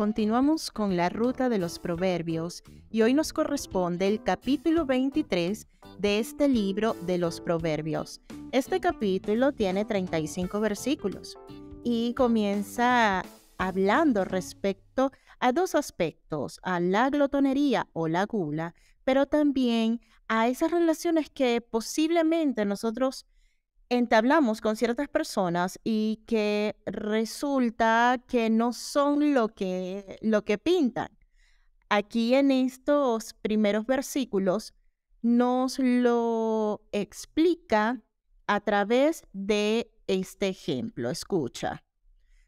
Continuamos con la ruta de los proverbios y hoy nos corresponde el capítulo 23 de este libro de los proverbios. Este capítulo tiene 35 versículos y comienza hablando respecto a dos aspectos, a la glotonería o la gula, pero también a esas relaciones que posiblemente nosotros entablamos con ciertas personas y que resulta que no son lo que, lo que pintan. Aquí en estos primeros versículos nos lo explica a través de este ejemplo. Escucha.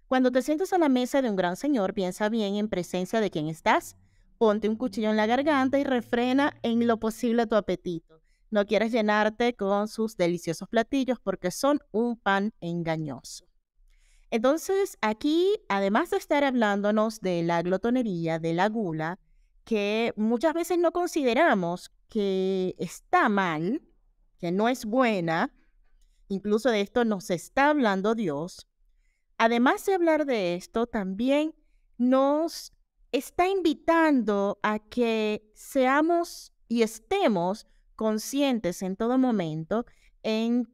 Cuando te sientas a la mesa de un gran señor, piensa bien en presencia de quien estás, ponte un cuchillo en la garganta y refrena en lo posible tu apetito no quieres llenarte con sus deliciosos platillos porque son un pan engañoso. Entonces, aquí, además de estar hablándonos de la glotonería, de la gula, que muchas veces no consideramos que está mal, que no es buena, incluso de esto nos está hablando Dios, además de hablar de esto, también nos está invitando a que seamos y estemos conscientes en todo momento en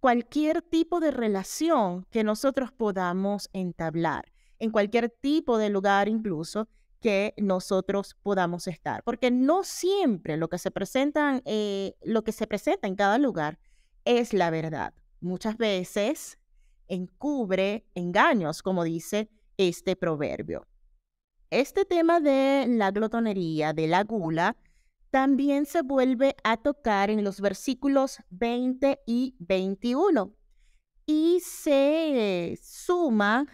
cualquier tipo de relación que nosotros podamos entablar, en cualquier tipo de lugar incluso que nosotros podamos estar, porque no siempre lo que se eh, lo que se presenta en cada lugar es la verdad. Muchas veces encubre engaños, como dice este proverbio. Este tema de la glotonería, de la gula, también se vuelve a tocar en los versículos 20 y 21 y se suma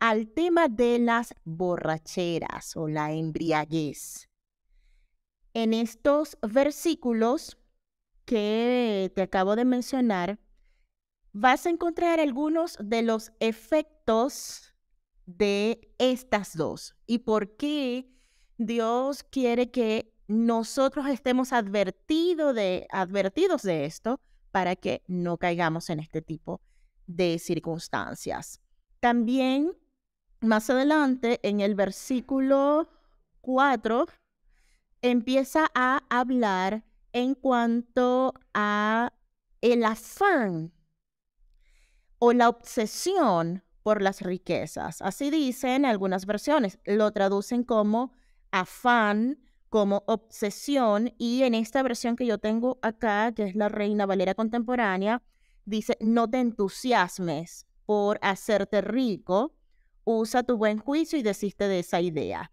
al tema de las borracheras o la embriaguez. En estos versículos que te acabo de mencionar, vas a encontrar algunos de los efectos de estas dos y por qué Dios quiere que nosotros estemos advertido de, advertidos de esto para que no caigamos en este tipo de circunstancias. También más adelante en el versículo 4 empieza a hablar en cuanto a el afán o la obsesión por las riquezas. Así dicen algunas versiones, lo traducen como afán como obsesión y en esta versión que yo tengo acá, que es la Reina Valera Contemporánea, dice, no te entusiasmes por hacerte rico, usa tu buen juicio y desiste de esa idea.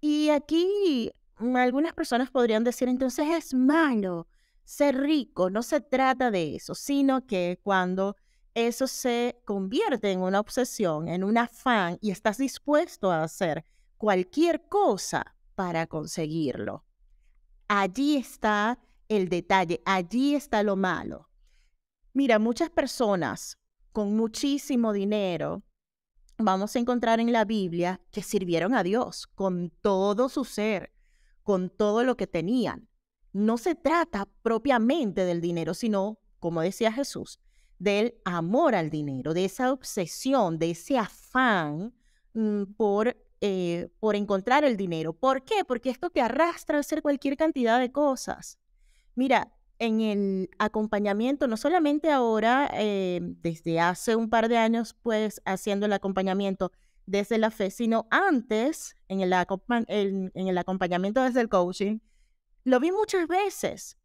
Y aquí mm, algunas personas podrían decir, entonces es malo ser rico, no se trata de eso, sino que cuando eso se convierte en una obsesión, en un afán y estás dispuesto a hacer cualquier cosa para conseguirlo. Allí está el detalle, allí está lo malo. Mira, muchas personas con muchísimo dinero vamos a encontrar en la Biblia que sirvieron a Dios con todo su ser, con todo lo que tenían. No se trata propiamente del dinero, sino, como decía Jesús, del amor al dinero, de esa obsesión, de ese afán mm, por eh, por encontrar el dinero. ¿Por qué? Porque esto te arrastra a hacer cualquier cantidad de cosas. Mira, en el acompañamiento, no solamente ahora, eh, desde hace un par de años, pues haciendo el acompañamiento desde la fe, sino antes, en el, en el acompañamiento desde el coaching, lo vi muchas veces.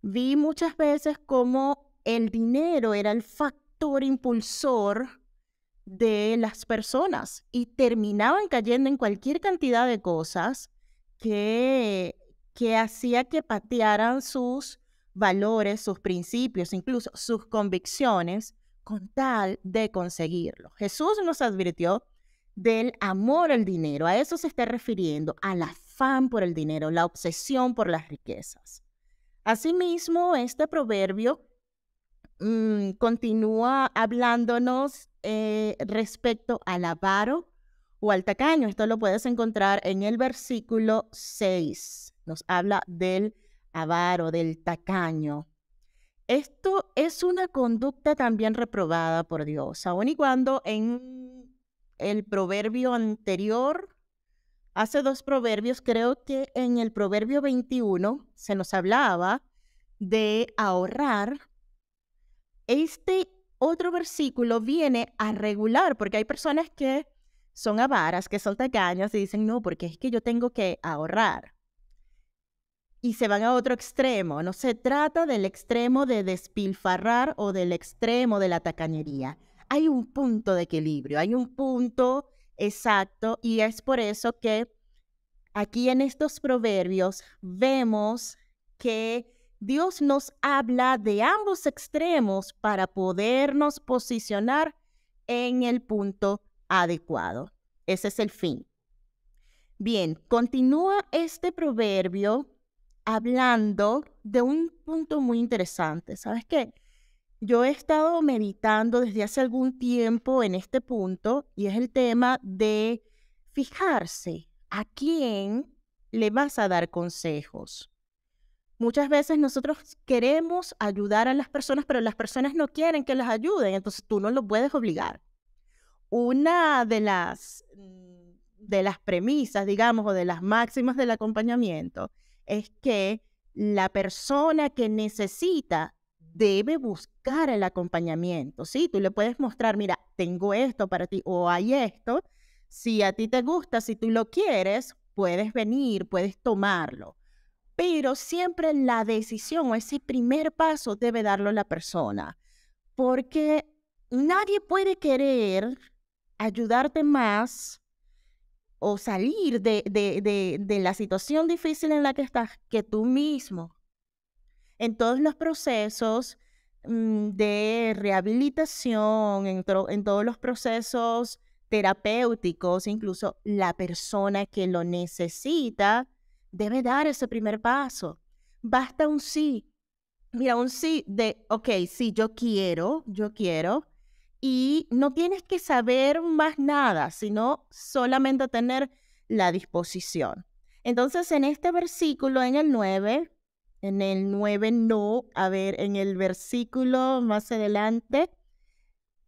Vi muchas veces cómo el dinero era el factor impulsor de las personas y terminaban cayendo en cualquier cantidad de cosas que, que hacía que patearan sus valores, sus principios, incluso sus convicciones con tal de conseguirlo. Jesús nos advirtió del amor al dinero, a eso se está refiriendo, al afán por el dinero, la obsesión por las riquezas. Asimismo, este proverbio Mm, continúa hablándonos eh, respecto al avaro o al tacaño. Esto lo puedes encontrar en el versículo 6. Nos habla del avaro, del tacaño. Esto es una conducta también reprobada por Dios, aun y cuando en el proverbio anterior, hace dos proverbios, creo que en el proverbio 21 se nos hablaba de ahorrar este otro versículo viene a regular, porque hay personas que son avaras, que son tacañas y dicen, no, porque es que yo tengo que ahorrar. Y se van a otro extremo. No se trata del extremo de despilfarrar o del extremo de la tacañería. Hay un punto de equilibrio, hay un punto exacto y es por eso que aquí en estos proverbios vemos que Dios nos habla de ambos extremos para podernos posicionar en el punto adecuado. Ese es el fin. Bien, continúa este proverbio hablando de un punto muy interesante. ¿Sabes qué? Yo he estado meditando desde hace algún tiempo en este punto y es el tema de fijarse a quién le vas a dar consejos. Muchas veces nosotros queremos ayudar a las personas, pero las personas no quieren que las ayuden, entonces tú no lo puedes obligar. Una de las, mm, de las premisas, digamos, o de las máximas del acompañamiento es que la persona que necesita debe buscar el acompañamiento, ¿sí? Tú le puedes mostrar, mira, tengo esto para ti o hay esto. Si a ti te gusta, si tú lo quieres, puedes venir, puedes tomarlo pero siempre la decisión o ese primer paso debe darlo la persona, porque nadie puede querer ayudarte más o salir de, de, de, la situación difícil en la que estás que tú mismo. En todos los procesos mm, de rehabilitación, en, en todos los procesos terapéuticos, incluso la persona que lo necesita debe dar ese primer paso. Basta un sí. Mira, un sí de, ok, sí, yo quiero, yo quiero. Y no tienes que saber más nada, sino solamente tener la disposición. Entonces, en este versículo, en el 9, en el 9 no, a ver, en el versículo más adelante,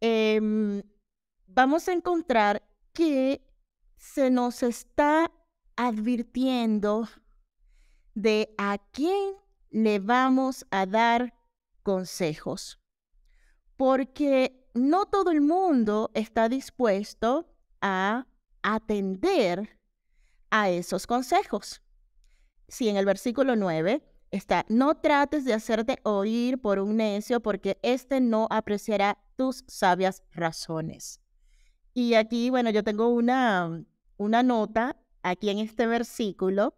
em, vamos a encontrar que se nos está advirtiendo de a quién le vamos a dar consejos, porque no todo el mundo está dispuesto a atender a esos consejos. Si en el versículo 9 está, no trates de hacerte oír por un necio, porque éste no apreciará tus sabias razones. Y aquí, bueno, yo tengo una, una nota aquí en este versículo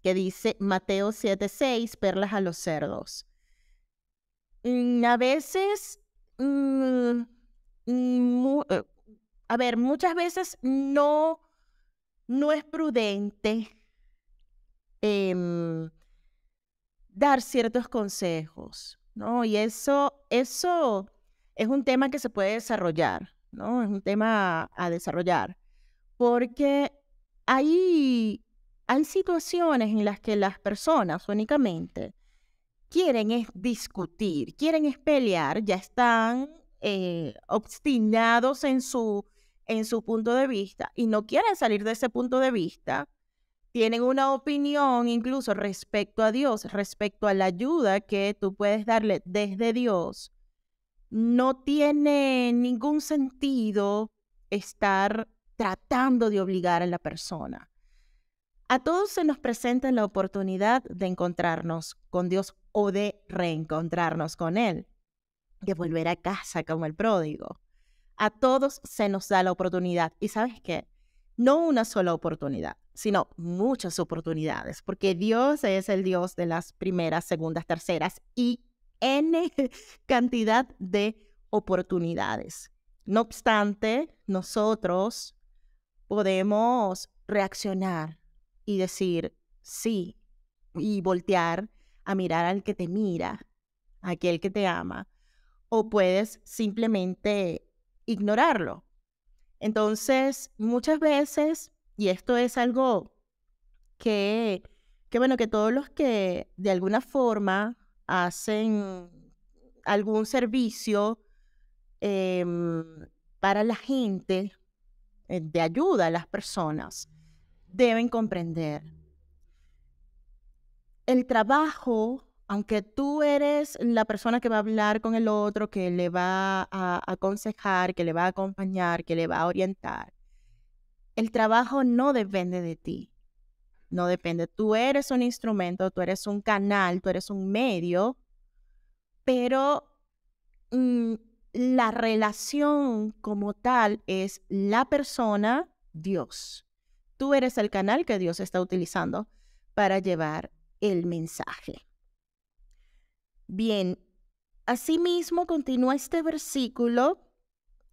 que dice Mateo 7:6, perlas a los cerdos. Mm, a veces, mm, eh, a ver, muchas veces no, no es prudente em, dar ciertos consejos, ¿no? Y eso, eso es un tema que se puede desarrollar, ¿no? Es un tema a desarrollar, porque hay, hay situaciones en las que las personas únicamente quieren es discutir, quieren es pelear, ya están eh, obstinados en su, en su punto de vista y no quieren salir de ese punto de vista. Tienen una opinión incluso respecto a Dios, respecto a la ayuda que tú puedes darle desde Dios. No tiene ningún sentido estar tratando de obligar a la persona. A todos se nos presenta la oportunidad de encontrarnos con Dios o de reencontrarnos con Él, de volver a casa como el pródigo. A todos se nos da la oportunidad. ¿Y sabes qué? No una sola oportunidad, sino muchas oportunidades, porque Dios es el Dios de las primeras, segundas, terceras y N cantidad de oportunidades. No obstante, nosotros podemos reaccionar y decir sí y voltear a mirar al que te mira, a aquel que te ama, o puedes simplemente ignorarlo. Entonces, muchas veces, y esto es algo que, bueno, que todos los que de alguna forma hacen algún servicio em, para la gente, eh, de ayuda a las personas, deben comprender. El trabajo, aunque tú eres la persona que va a hablar con el otro, que le va a aconsejar, que le va a acompañar, que le va a orientar, el trabajo no depende de ti. No depende. Tú eres un instrumento, tú eres un canal, tú eres un medio, pero mm, la relación como tal es la persona, Dios. Tú eres el canal que Dios está utilizando para llevar el mensaje. Bien, asimismo continúa este versículo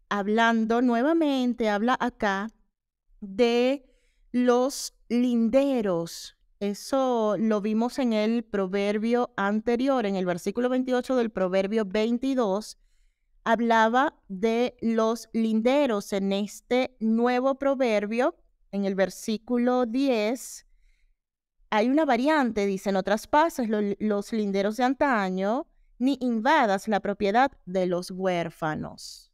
hablando nuevamente, habla acá de los linderos. Eso lo vimos en el proverbio anterior, en el versículo 28 del proverbio 22, hablaba de los linderos en este nuevo proverbio, en el versículo 10. Hay una variante, dicen otras pasas, los linderos de antaño, ni invadas la propiedad de los huérfanos.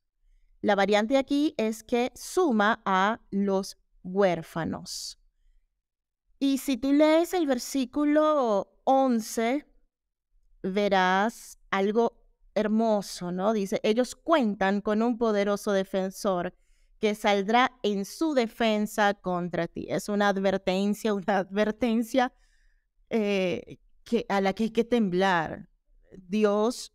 La variante aquí es que suma a los huérfanos. Y si tú lees el versículo 11, verás algo hermoso, ¿no? Dice, ellos cuentan con un poderoso defensor que saldrá en su defensa contra ti. Es una advertencia, una advertencia eh, que, a la que hay que temblar. Dios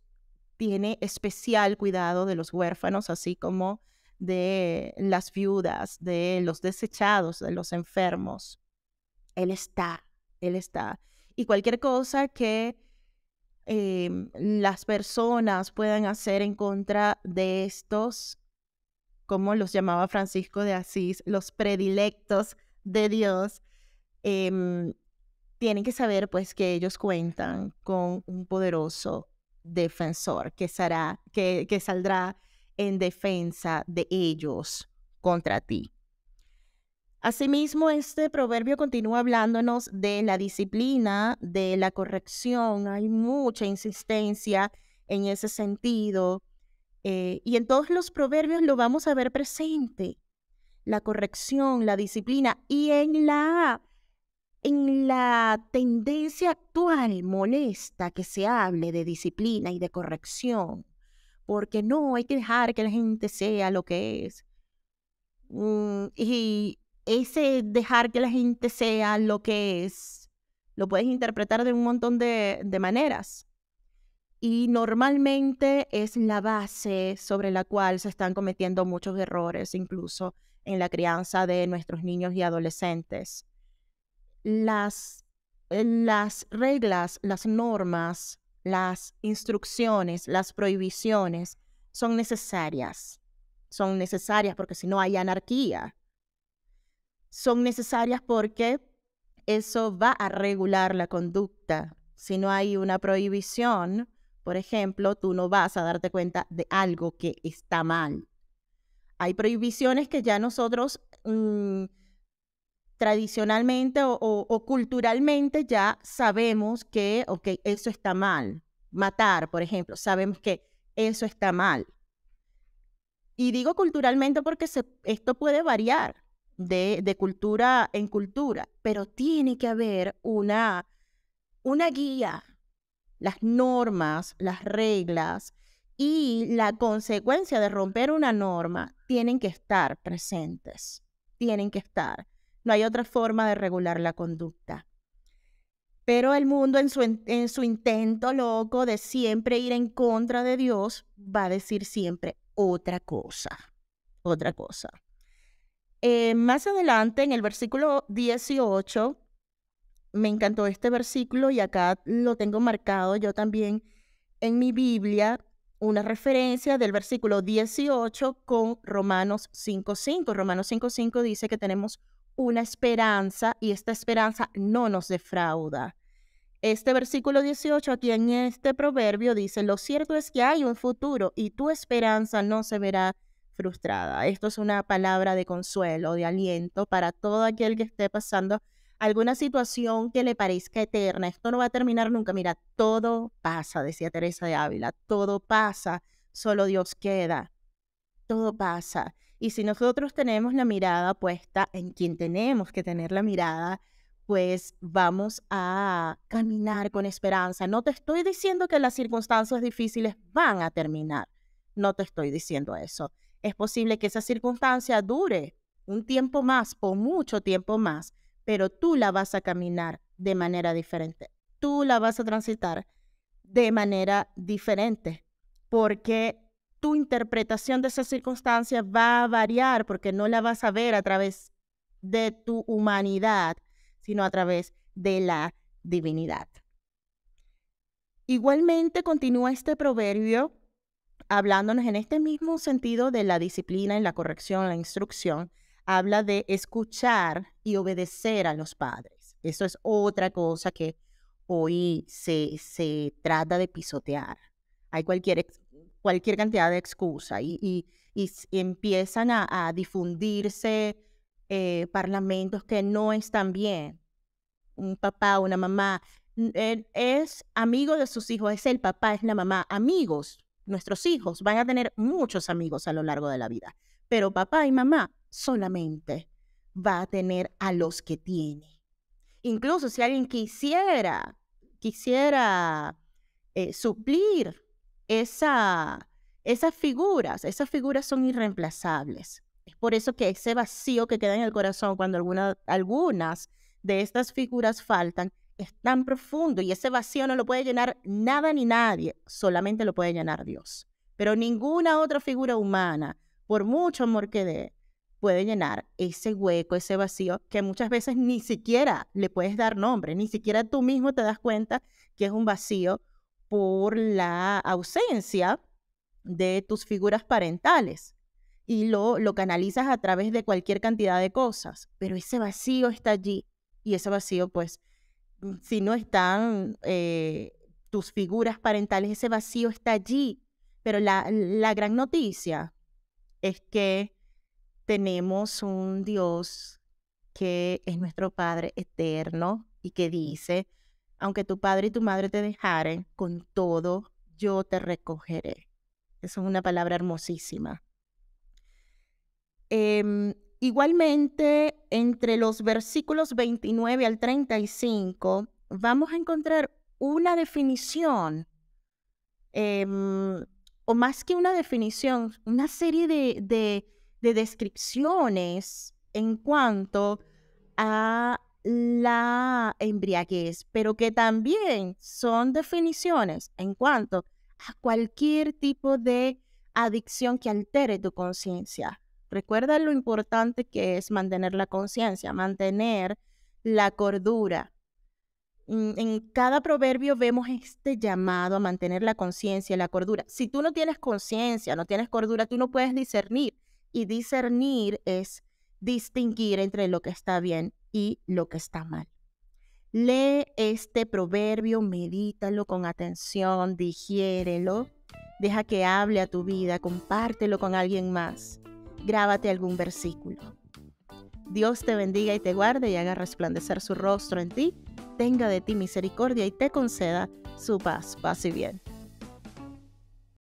tiene especial cuidado de los huérfanos, así como de las viudas, de los desechados, de los enfermos. Él está, Él está. Y cualquier cosa que Em, las personas puedan hacer en contra de estos, como los llamaba Francisco de Asís, los predilectos de Dios, em, tienen que saber pues que ellos cuentan con un poderoso defensor que, que, que saldrá en defensa de ellos contra ti. Asimismo, este proverbio continúa hablándonos de la disciplina, de la corrección. Hay mucha insistencia en ese sentido. Eh, y en todos los proverbios lo vamos a ver presente. La corrección, la disciplina y en la, en la tendencia actual molesta que se hable de disciplina y de corrección. Porque no hay que dejar que la gente sea lo que es. Mm, y ese dejar que la gente sea lo que es, lo puedes interpretar de un montón de, maneras. Y normalmente es la base sobre la cual se están cometiendo muchos errores, incluso en la crianza de nuestros niños y adolescentes. las reglas, las normas, las instrucciones, las prohibiciones son necesarias. Son necesarias porque si no hay anarquía son necesarias porque eso va a regular la conducta. Si no hay una prohibición, por ejemplo, tú no vas a darte cuenta de algo que está mal. Hay prohibiciones que ya nosotros mm, tradicionalmente o, culturalmente ya sabemos que, eso está mal. Matar, por ejemplo, sabemos que eso está mal. Y digo culturalmente porque esto puede variar de, cultura en cultura, pero tiene que haber una, una guía, las normas, las reglas y la consecuencia de romper una norma tienen que estar presentes, tienen que estar. No hay otra forma de regular la conducta. Pero el mundo en su intento loco de siempre ir en contra de Dios va a decir siempre otra cosa, otra cosa. Eh, más adelante, en el versículo 18, me encantó este versículo y acá lo tengo marcado yo también en mi Biblia, una referencia del versículo 18 con Romanos 5.5. Romanos 5.5 dice que tenemos una esperanza y esta esperanza no nos defrauda. Este versículo 18 aquí en este proverbio dice, lo cierto es que hay un futuro y tu esperanza no se verá frustrada. Esto es una palabra de consuelo, de aliento para todo aquel que esté pasando alguna situación que le parezca eterna. Esto no va a terminar nunca. Mira, todo pasa, decía Teresa de Ávila, todo pasa, solo Dios queda. Todo pasa. Y si nosotros tenemos la mirada puesta en quien tenemos que tener la mirada, pues vamos a caminar con esperanza. No te estoy diciendo que las circunstancias difíciles van a terminar. No te estoy diciendo eso es posible que esa circunstancia dure un tiempo más o mucho tiempo más, pero tú la vas a caminar de manera diferente. Tú la vas a transitar de manera diferente, porque tu interpretación de esa circunstancia va a variar, porque no la vas a ver a través de tu humanidad, sino a través de la divinidad. Igualmente continúa este proverbio hablándonos en este mismo sentido de la disciplina, en la corrección, en la instrucción, habla de escuchar y obedecer a los padres. Eso es otra cosa que hoy se, se trata de pisotear. Hay cualquier, cualquier cantidad de excusa y, y, empiezan a, difundirse eh, parlamentos que no están bien. Un papá, una mamá, es amigo de sus hijos, es el papá, es la mamá, amigos, nuestros hijos van a tener muchos amigos a lo largo de la vida, pero papá y mamá solamente va a tener a los que tiene. Incluso si alguien quisiera, quisiera eh, suplir esa, esas figuras, esas figuras son irreemplazables. Es por eso que ese vacío que queda en el corazón cuando algunas de estas figuras faltan es tan profundo y ese vacío no lo puede llenar nada ni nadie, solamente lo puede llenar Dios. Pero ninguna otra figura humana, por mucho amor que dé, puede llenar ese hueco, ese vacío, que muchas veces ni siquiera le puedes dar nombre, ni siquiera tú mismo te das cuenta que es un vacío por la ausencia de tus figuras parentales y lo, lo canalizas a través de cualquier cantidad de cosas, pero ese vacío está allí y ese vacío pues si no están eh, tus figuras parentales, ese vacío está allí. Pero la, la gran noticia es que tenemos un Dios que es nuestro Padre eterno y que dice, aunque tu padre y tu madre te dejaren, con todo yo te recogeré. Esa es una palabra hermosísima. Em, Igualmente, entre los versículos 29 al 35, vamos a encontrar una definición, em, o más que una definición, una serie de descripciones en cuanto a la embriaguez, pero que también son definiciones en cuanto a cualquier tipo de adicción que altere tu conciencia. Recuerda lo importante que es mantener la conciencia, mantener la cordura. Mm, en cada proverbio vemos este llamado a mantener la conciencia, la cordura. Si tú no tienes conciencia, no tienes cordura, tú no puedes discernir. Y discernir es distinguir entre lo que está bien y lo que está mal. Lee este proverbio, medítalo con atención, digiérelo, deja que hable a tu vida, compártelo con alguien más grábate algún versículo. Dios te bendiga y te guarde y haga resplandecer su rostro en ti, tenga de ti misericordia y te conceda su paz, paz y bien.